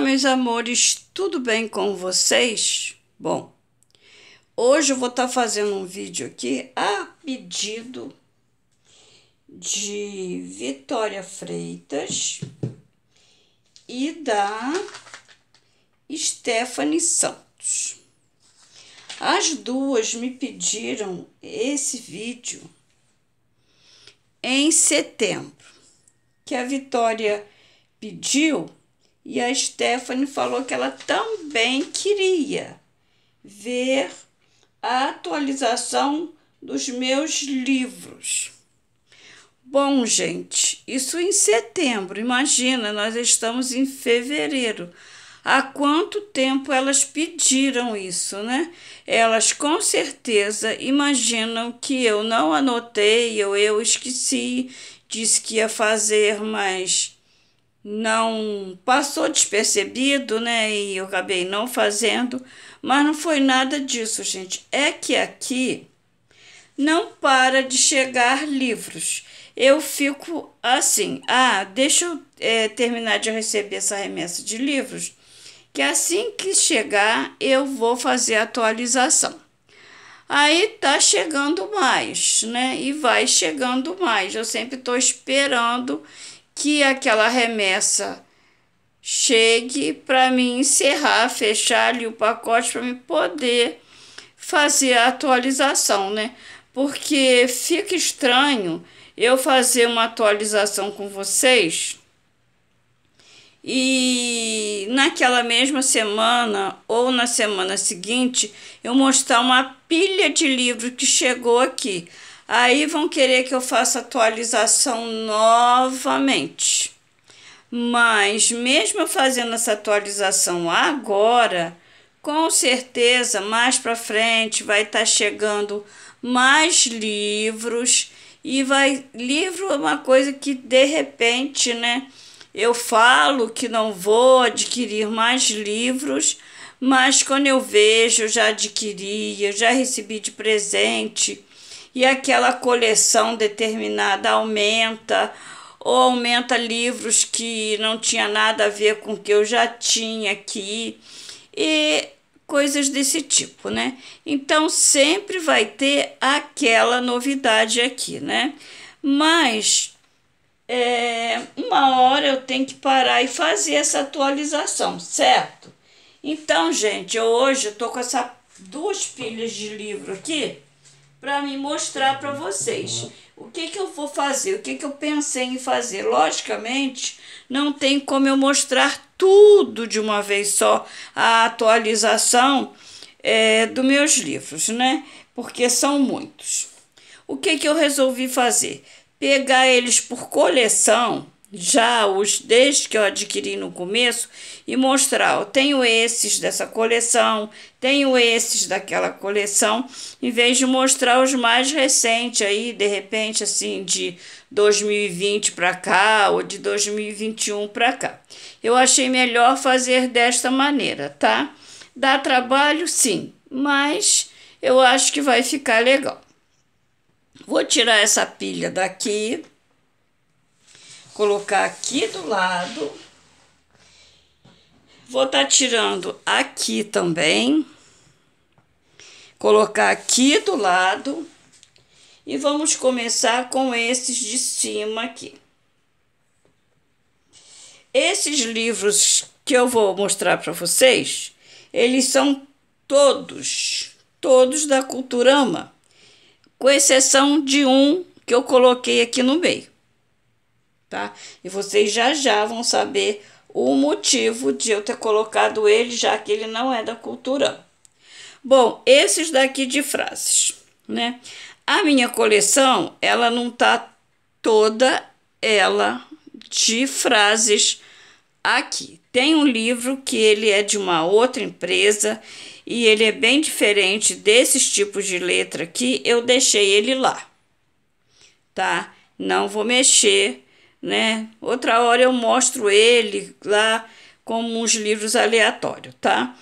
Olá, meus amores, tudo bem com vocês? Bom, hoje eu vou estar tá fazendo um vídeo aqui a pedido de Vitória Freitas e da Stephanie Santos. As duas me pediram esse vídeo em setembro, que a Vitória pediu e a Stephanie falou que ela também queria ver a atualização dos meus livros. Bom, gente, isso em setembro. Imagina, nós estamos em fevereiro. Há quanto tempo elas pediram isso, né? Elas com certeza imaginam que eu não anotei ou eu esqueci, disse que ia fazer, mas não passou despercebido, né? E eu acabei não fazendo, mas não foi nada disso, gente. É que aqui não para de chegar livros. Eu fico assim, ah, deixa eu é, terminar de receber essa remessa de livros, que assim que chegar eu vou fazer a atualização. Aí tá chegando mais, né? E vai chegando mais. Eu sempre estou esperando que aquela remessa chegue para mim encerrar, fechar ali o pacote para me poder fazer a atualização, né? Porque fica estranho eu fazer uma atualização com vocês e naquela mesma semana ou na semana seguinte eu mostrar uma pilha de livro que chegou aqui. Aí vão querer que eu faça atualização novamente. Mas mesmo fazendo essa atualização agora, com certeza mais para frente vai estar tá chegando mais livros e vai livro é uma coisa que de repente, né? Eu falo que não vou adquirir mais livros, mas quando eu vejo, eu já adquiri, eu já recebi de presente e aquela coleção determinada aumenta, ou aumenta livros que não tinha nada a ver com o que eu já tinha aqui, e coisas desse tipo, né? Então sempre vai ter aquela novidade aqui, né? Mas é, uma hora eu tenho que parar e fazer essa atualização, certo? Então, gente, eu hoje estou com essas duas pilhas de livro aqui para me mostrar para vocês o que, que eu vou fazer, o que, que eu pensei em fazer. Logicamente, não tem como eu mostrar tudo de uma vez só a atualização é, dos meus livros, né? Porque são muitos. O que, que eu resolvi fazer? Pegar eles por coleção já os desde que eu adquiri no começo e mostrar, tenho esses dessa coleção, tenho esses daquela coleção, em vez de mostrar os mais recentes aí, de repente assim de 2020 para cá ou de 2021 para cá. Eu achei melhor fazer desta maneira, tá? Dá trabalho sim, mas eu acho que vai ficar legal. Vou tirar essa pilha daqui colocar aqui do lado. Vou estar tá tirando aqui também. Colocar aqui do lado. E vamos começar com esses de cima aqui. Esses livros que eu vou mostrar para vocês, eles são todos, todos da Culturama, com exceção de um que eu coloquei aqui no meio tá? E vocês já já vão saber o motivo de eu ter colocado ele, já que ele não é da cultura. Bom, esses daqui de frases, né? A minha coleção, ela não tá toda ela de frases aqui. Tem um livro que ele é de uma outra empresa e ele é bem diferente desses tipos de letra aqui. Eu deixei ele lá, tá? Não vou mexer né? Outra hora eu mostro ele lá como uns livros aleatórios, tá?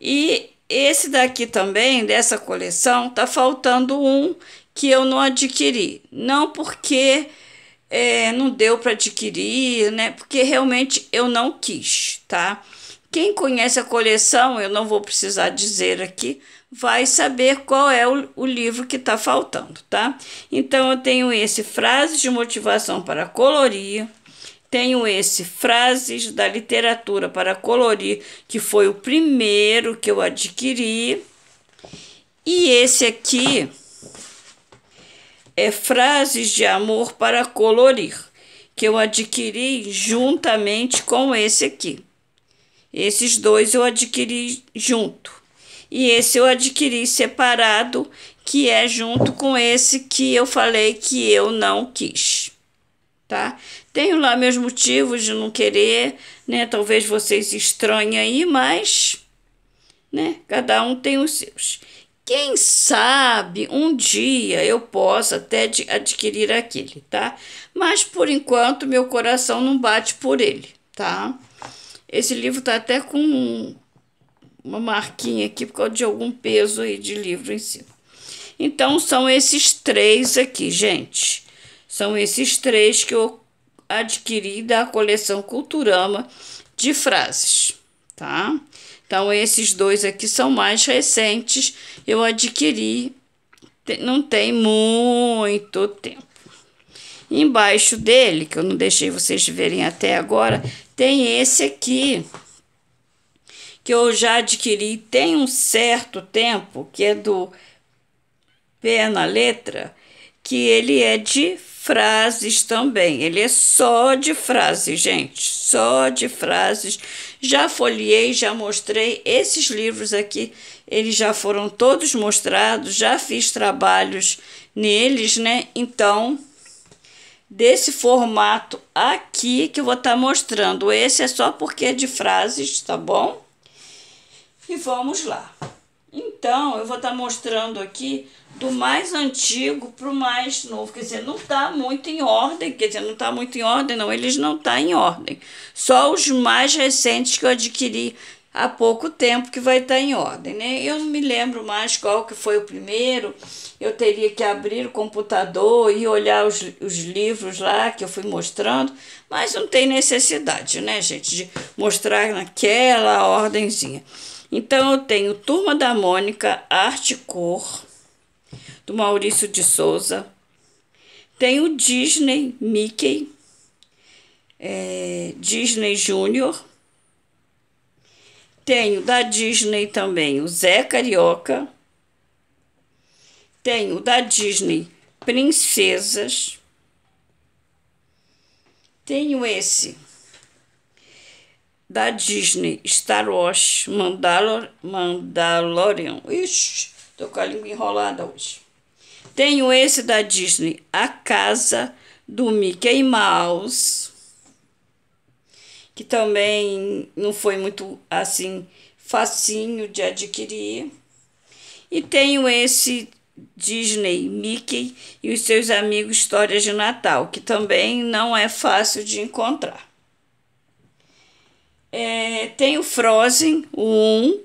E esse daqui também, dessa coleção, tá faltando um que eu não adquiri. Não porque é, não deu para adquirir, né? Porque realmente eu não quis, tá? Quem conhece a coleção, eu não vou precisar dizer aqui, vai saber qual é o, o livro que está faltando, tá? Então, eu tenho esse Frases de Motivação para Colorir, tenho esse Frases da Literatura para Colorir, que foi o primeiro que eu adquiri, e esse aqui é Frases de Amor para Colorir, que eu adquiri juntamente com esse aqui. Esses dois eu adquiri junto e esse eu adquiri separado, que é junto com esse que eu falei que eu não quis, tá? Tenho lá meus motivos de não querer, né? Talvez vocês estranhem aí, mas, né? Cada um tem os seus. Quem sabe um dia eu possa até adquirir aquele, tá? Mas por enquanto meu coração não bate por ele, tá? Esse livro tá até com uma marquinha aqui por causa de algum peso aí de livro em cima. Então, são esses três aqui, gente. São esses três que eu adquiri da coleção Culturama de frases, tá? Então, esses dois aqui são mais recentes, eu adquiri não tem muito tempo. Embaixo dele, que eu não deixei vocês verem até agora, tem esse aqui que eu já adquiri tem um certo tempo, que é do Pé na Letra, que ele é de frases também. Ele é só de frases, gente, só de frases. Já folhei, já mostrei esses livros aqui, eles já foram todos mostrados, já fiz trabalhos neles, né? Então, desse formato aqui que eu vou estar tá mostrando. Esse é só porque é de frases, tá bom? E vamos lá. Então, eu vou estar tá mostrando aqui do mais antigo para o mais novo. Quer dizer, não está muito em ordem. Quer dizer, não está muito em ordem, não. Eles não estão tá em ordem. Só os mais recentes que eu adquiri há pouco tempo que vai estar tá em ordem, né? Eu não me lembro mais qual que foi o primeiro. Eu teria que abrir o computador e olhar os, os livros lá que eu fui mostrando, mas não tem necessidade, né, gente, de mostrar naquela ordenzinha. Então, eu tenho Turma da Mônica, Arte Cor, do Maurício de Souza. Tenho Disney, Mickey, é, Disney Júnior. Tenho da Disney também o Zé Carioca. Tenho da Disney Princesas. Tenho esse da Disney, Star Wars, Mandalor Mandalorian. Ixi, tô com a língua enrolada hoje. Tenho esse da Disney, A Casa do Mickey Mouse, que também não foi muito assim facinho de adquirir. E tenho esse Disney Mickey e os seus amigos Histórias de Natal, que também não é fácil de encontrar. É, tem o Frozen, o 1.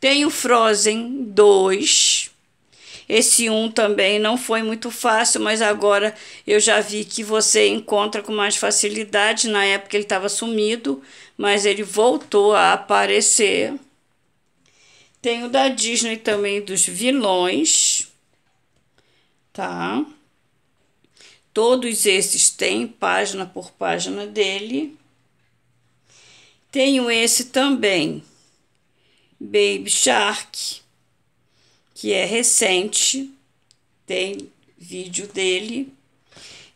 Tem o Frozen 2. Esse 1 também não foi muito fácil, mas agora eu já vi que você encontra com mais facilidade. Na época ele estava sumido, mas ele voltou a aparecer. Tem o da Disney também dos vilões, tá? Todos esses têm página por página dele. Tenho esse também, Baby Shark, que é recente, tem vídeo dele.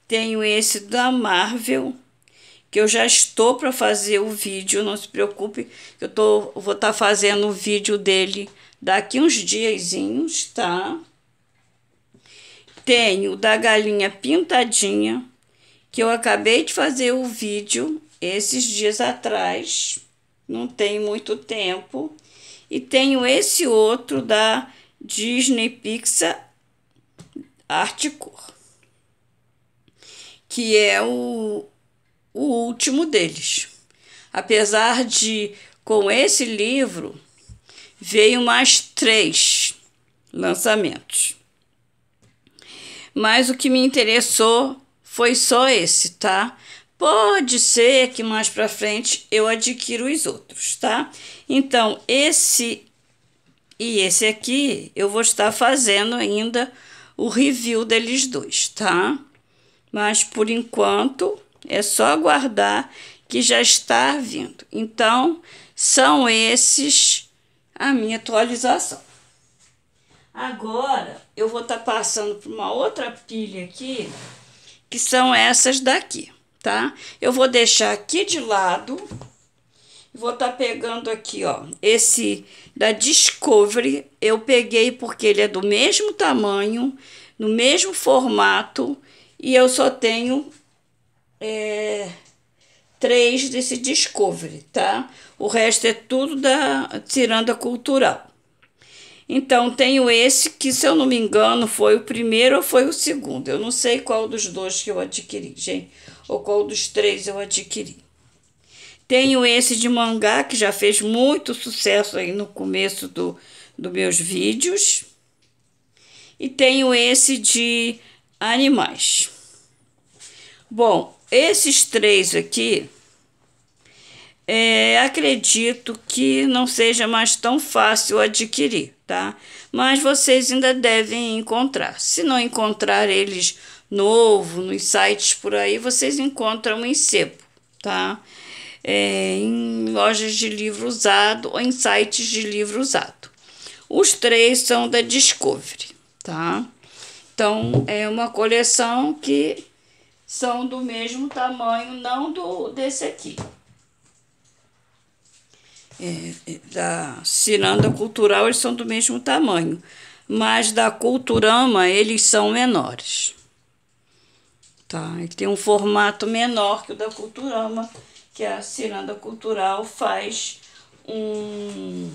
Tenho esse da Marvel, que eu já estou para fazer o vídeo, não se preocupe, eu tô, vou estar tá fazendo o vídeo dele daqui uns diazinhos, tá? Tenho da galinha pintadinha, que eu acabei de fazer o vídeo esses dias atrás, não tem muito tempo. E tenho esse outro da Disney Pixar Articor, que é o, o último deles. Apesar de, com esse livro, veio mais três lançamentos mas o que me interessou foi só esse, tá? Pode ser que mais para frente eu adquira os outros, tá? Então, esse e esse aqui eu vou estar fazendo ainda o review deles dois, tá? Mas por enquanto é só aguardar que já está vindo. Então, são esses a minha atualização. Agora eu vou estar tá passando para uma outra pilha aqui, que são essas daqui, tá? Eu vou deixar aqui de lado, vou estar tá pegando aqui, ó, esse da Discovery, eu peguei porque ele é do mesmo tamanho, no mesmo formato, e eu só tenho é, três desse Discovery, tá? O resto é tudo da Ciranda Cultural. Então, tenho esse que, se eu não me engano, foi o primeiro ou foi o segundo. Eu não sei qual dos dois que eu adquiri, gente, ou qual dos três eu adquiri. Tenho esse de mangá, que já fez muito sucesso aí no começo do, dos meus vídeos. E tenho esse de animais. Bom, esses três aqui é, acredito que não seja mais tão fácil adquirir, tá? Mas vocês ainda devem encontrar. Se não encontrar eles novo nos sites por aí, vocês encontram em sebo, tá? É, em lojas de livro usado ou em sites de livro usado. Os três são da Discovery, tá? Então é uma coleção que são do mesmo tamanho, não do desse aqui. É, é, da ciranda cultural, eles são do mesmo tamanho, mas da culturama eles são menores. Tá? Ele tem um formato menor que o da culturama, que a ciranda cultural faz um.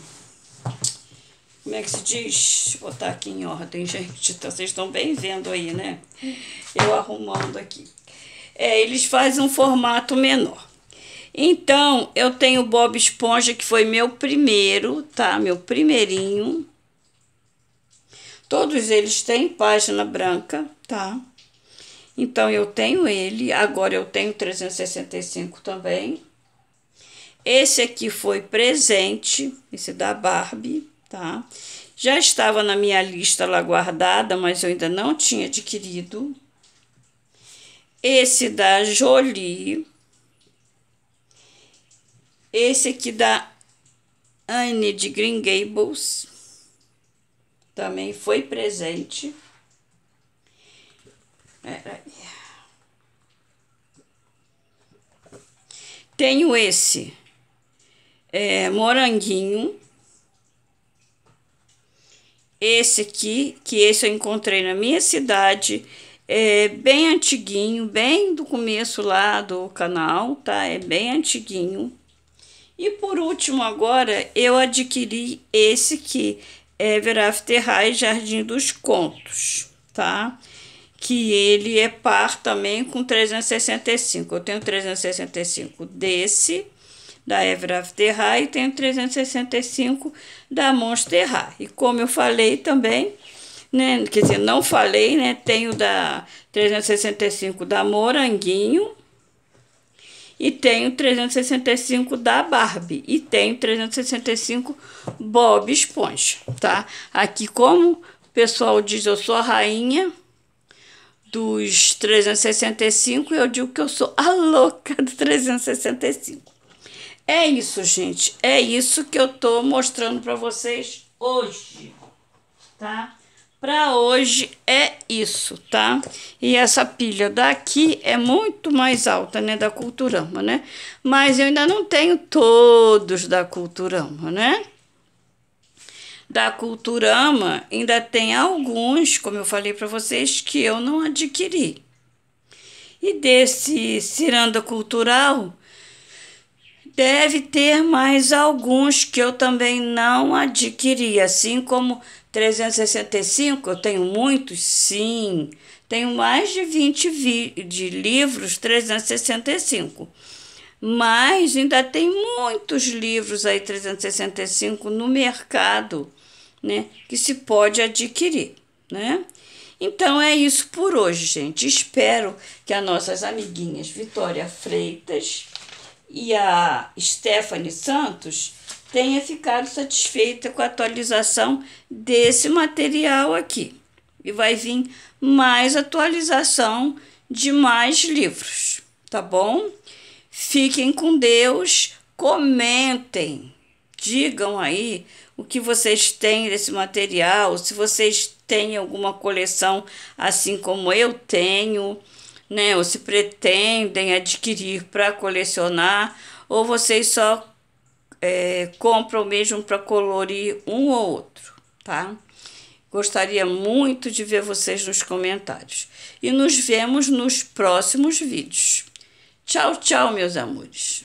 Como é que se diz? Vou botar aqui em ordem, gente. Então, vocês estão bem vendo aí, né? Eu arrumando aqui. É, eles fazem um formato menor. Então, eu tenho Bob Esponja, que foi meu primeiro, tá? Meu primeirinho. Todos eles têm página branca, tá? Então, eu tenho ele. Agora, eu tenho 365 também. Esse aqui foi presente, esse da Barbie, tá? Já estava na minha lista lá guardada, mas eu ainda não tinha adquirido. Esse da Jolie, esse aqui da Anne de Green Gables também foi presente. Peraí. Tenho esse é, moranguinho. Esse aqui, que esse eu encontrei na minha cidade, é bem antiguinho, bem do começo lá do canal, tá? É bem antiguinho. E por último, agora eu adquiri esse que é After High Jardim dos Contos, tá? Que ele é par também com 365. Eu tenho 365 desse da Ever After High e tenho 365 da Monster High. E como eu falei também, né, quer dizer, não falei, né, tenho da 365 da Moranguinho e tenho 365 da Barbie e tenho 365 Bob Esponja, tá? Aqui como o pessoal diz, eu sou a rainha dos 365 e eu digo que eu sou a louca do 365. É isso, gente. É isso que eu tô mostrando para vocês hoje, tá? Para hoje é isso, tá? E essa pilha daqui é muito mais alta, né, da Culturama, né? Mas eu ainda não tenho todos da Culturama, né? Da Culturama ainda tem alguns, como eu falei para vocês, que eu não adquiri. E desse Ciranda Cultural, deve ter mais alguns que eu também não adquiri, assim como 365 eu tenho muitos? Sim, tenho mais de 20 vi de livros 365. Mas ainda tem muitos livros aí 365 no mercado, né, que se pode adquirir, né? Então é isso por hoje, gente. Espero que as nossas amiguinhas Vitória Freitas e a Stephanie Santos tenha ficado satisfeita com a atualização desse material aqui. E vai vir mais atualização de mais livros, tá bom? Fiquem com Deus, comentem, digam aí o que vocês têm desse material, se vocês têm alguma coleção assim como eu tenho, né? Ou se pretendem adquirir para colecionar, ou vocês só é, mesmo para colorir um ou outro, tá? Gostaria muito de ver vocês nos comentários. E nos vemos nos próximos vídeos. Tchau, tchau, meus amores.